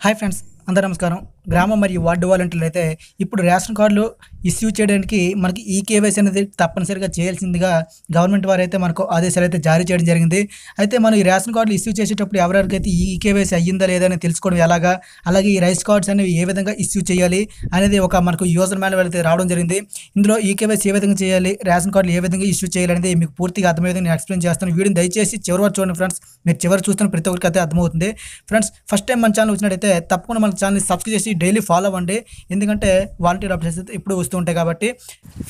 Hi friends, అందరు నమస్కారం గ్రామం మరియు వార్డు వాలంటీర్లు అయితే ఇప్పుడు రేషన్ కార్డులు ఇష్యూ చేయడానికి మనకి ఈ కేవైసీ అనేది తప్పనిసరిగా చేయాల్సిందిగా గవర్నమెంట్ వారు అయితే మనకు ఆదేశాలు అయితే జారీ చేయడం జరిగింది అయితే మనం ఈ రేషన్ కార్డులు ఇష్యూ చేసేటప్పుడు ఎవరెవరికైతే ఈ కేవైసీ అయ్యిందా లేదా అని తెలుసుకోవడం ఎలాగా అలాగే ఈ రైస్ కార్డ్స్ అనేవి ఏ విధంగా ఇష్యూ చేయాలి అనేది ఒక మనకు యూజర్ మాన్యువల్ అయితే రావడం జరిగింది ఇందులో ఈ కేవైసీ ఏ విధంగా చేయాలి రేషన్ కార్డులు ఏ విధంగా ఇష్యూ చేయాలనేది మీకు పూర్తిగా అర్థమయ్యే విధంగా నేను ఎక్స్ప్లెయిన్ చేస్తాను వీడియో దయచేసి చివరి చూడండి ఫ్రెండ్స్ మీరు చివరి చూస్తున్న ప్రతి ఒక్కరికి అయితే అర్థమవుతుంది ఫ్రెండ్స్ ఫస్ట్ టైం మన ఛానల్ వచ్చినట్టయితే తప్పకుండా మన ఛానల్ని సబ్స్క్రైబ్ చేసి డైలీ ఫాలో అవ్వండి ఎందుకంటే వాలంటీర్ అప్డేట్స్ ఇప్పుడు వస్తూ ఉంటాయి కాబట్టి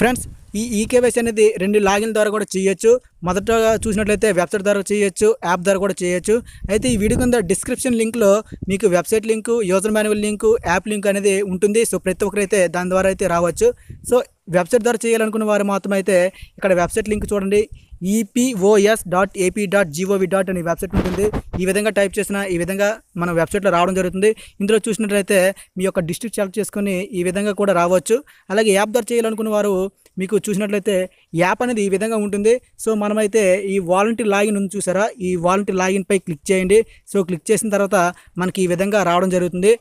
ఫ్రెండ్స్ ఈ ఈకేవైసీ అనేది రెండు లాగిన్ ద్వారా కూడా చేయొచ్చు మొదటగా చూసినట్లయితే వెబ్సైట్ ద్వారా చేయొచ్చు యాప్ ద్వారా కూడా చేయొచ్చు అయితే ఈ వీడియో కింద డిస్క్రిప్షన్ లింక్లో మీకు website link user manual link app link అనేది ఉంటుంది సో ప్రతి ఒక్కరైతే దాని ద్వారా అయితే రావచ్చు సో వెబ్సైట్ ద్వారా చేయాలనుకున్న వారు మాత్రం అయితే ఇక్కడ వెబ్సైట్ లింక్ చూడండి EPOS dot AP dot GOV dot అనే వెబ్సైట్ ఉంటుంది ఈ విధంగా టైప్ చేసిన ఈ విధంగా మన వెబ్సైట్లో రావడం జరుగుతుంది ఇందులో చూసినట్లయితే మీ యొక్క డిస్ట్రిక్ట్ సెలెక్ట్ చేసుకుని ఈ విధంగా కూడా రావచ్చు అలాగే యాప్ ద్వారా చేయాలనుకున్న వారు మీకు చూసినట్లయితే యాప్ అనేది ఈ విధంగా ఉంటుంది సో మనమైతే ఈ వాలంటీర్ లాగిన్ ఉంది చూసారా ఈ వాలంటీర్ లాగిన్పై క్లిక్ చేయండి సో క్లిక్ చేసిన తర్వాత మనకి ఈ విధంగా రావడం జరుగుతుంది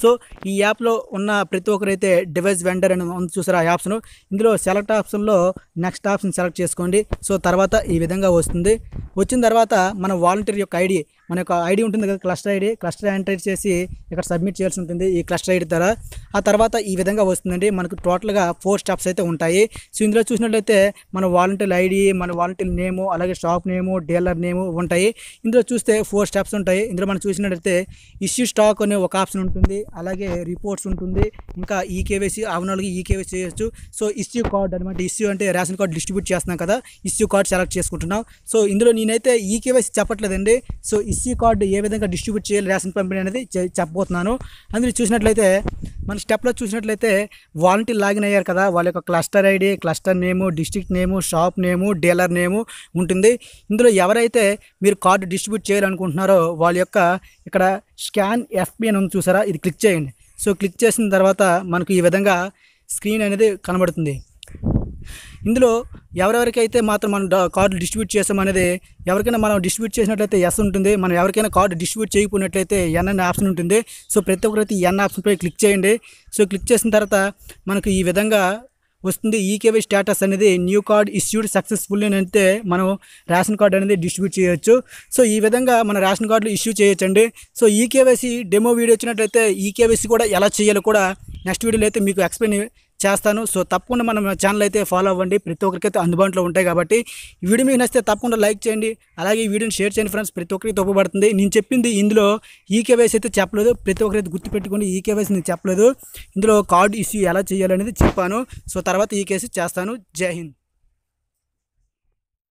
సో ఈ యాప్లో ఉన్న ప్రతి ఒక్కరైతే డివైస్ వెండర్ అని ఉంది చూసారా ఆ యాప్స్ను ఇందులో సెలెక్ట్ ఆప్షన్లో నెక్స్ట్ ఆప్షన్ సెలెక్ట్ చేసుకోండి సో తర్వాత ఈ విధంగా వస్తుంది వచ్చిన తర్వాత మన వాలంటీర్ యొక్క ఐడి మన యొక్క ఐడి ఉంటుంది కదా క్లస్టర్ ఐడి క్లస్టర్ ఎంటర్ చేసి ఇక్కడ సబ్మిట్ చేయాల్సి ఉంటుంది ఈ క్లస్టర్ ఐడి ద్వారా ఆ తర్వాత ఈ విధంగా వస్తుందండి మనకు టోటల్గా ఫోర్ స్టాప్స్ అయితే ఉంటాయి సో ఇందులో చూసినట్లయితే మన వాలంటీర్ ఐడి మన వాలంటీర్ నేము అలాగే షాప్ నేము డీలర్ నేము ఉంటాయి ఇందులో చూస్తే ఫోర్ స్టాప్స్ ఉంటాయి ఇందులో మనం చూసినట్లయితే ఇష్యూ స్టాక్ అనే ఒక ఆప్షన్ ఉంటుంది అలాగే రిపోర్ట్స్ ఉంటుంది ఇంకా ఈకేవైసీ అవనాలకి ఈకేవైసీ చేయొచ్చు సో ఇష్యూ కార్డ్ అనమాట ఇష్యూ అంటే రేషన్ కార్డు డిస్ట్రిబ్యూట్ చేస్తున్నాం కదా ఇష్యూ కార్డ్ సెలెక్ట్ చేసుకుంటున్నాం సో ఇందులో నేనైతే ఈ కేవైసి చెప్పట్లేదండి సో ఇస్సీ కార్డు ఏ విధంగా డిస్ట్రిబ్యూట్ చేయాలి రేషన్ పంపిణీ అనేది చెప్పబోతున్నాను అందులో చూసినట్లయితే మన స్టెప్లో చూసినట్లయితే వాలంటీర్ లాగిన్ అయ్యారు కదా వాళ్ళ యొక్క cluster ID cluster name district name shop name dealer name ఉంటుంది ఇందులో ఎవరైతే మీరు కార్డు డిస్ట్రిబ్యూట్ చేయాలనుకుంటున్నారో వాళ్ళ యొక్క ఇక్కడ స్కాన్ ఎఫ్పి అని ఉంది చూసారా ఇది క్లిక్ చేయండి సో క్లిక్ చేసిన తర్వాత మనకు ఈ విధంగా స్క్రీన్ అనేది కనబడుతుంది ఇందులో ఎవరెవరికైతే మాత్రం మనం కార్డులు డిస్ట్రిబ్యూట్ చేసాం ఎవరికైనా మనం డిస్ట్రిబ్యూట్ చేసినట్లయితే ఎస్ ఉంటుంది మనం ఎవరికైనా కార్డు డిస్ట్రిబ్యూట్ చేయకపోయినట్లయితే ఎన్ అనే ఆప్షన్ ఉంటుంది సో ప్రతి ఒక్కరైతే ఎన్ ఆప్షన్పై క్లిక్ చేయండి సో క్లిక్ చేసిన తర్వాత మనకు ఈ విధంగా వస్తుంది ఈకేవై e స్టేటస్ అనేది న్యూ కార్డ్ ఇష్యూడ్ సక్సెస్ఫుల్ అని అంటే మనం రేషన్ కార్డు అనేది డిస్ట్రిబ్యూట్ చేయొచ్చు సో ఈ విధంగా మన రేషన్ కార్డులు ఇష్యూ చేయొచ్చండి so eKYC e demo video వచ్చినట్లయితే ఈకేవైసీ e కూడా ఎలా చేయాలో కూడా నెక్స్ట్ వీడియోలో అయితే మీకు ఎక్స్ప్లెయిన్ చేస్తాను సో తప్పకుండా మనం ఛానల్ అయితే ఫాలో అవ్వండి ప్రతి ఒక్కరికైతే అందుబాటులో ఉంటాయి కాబట్టి ఈ వీడియో మీకు నచ్చితే తప్పకుండా లైక్ చేయండి అలాగే ఈ వీడియోని షేర్ చేయండి ఫ్రెండ్స్ ప్రతి ఒక్కరికి ఉపయోగపడుతుంది నేను చెప్పింది ఇందులో ఈకేవైస్ అయితే చెప్పలేదు ప్రతి ఒక్కరైతే గుర్తుపెట్టుకుని ఈకేవైస్ నేను చెప్పలేదు ఇందులో కార్డు ఇష్యూ ఎలా చేయాలనేది చెప్పాను సో తర్వాత ఈ కేసు చేస్తాను జై హింద్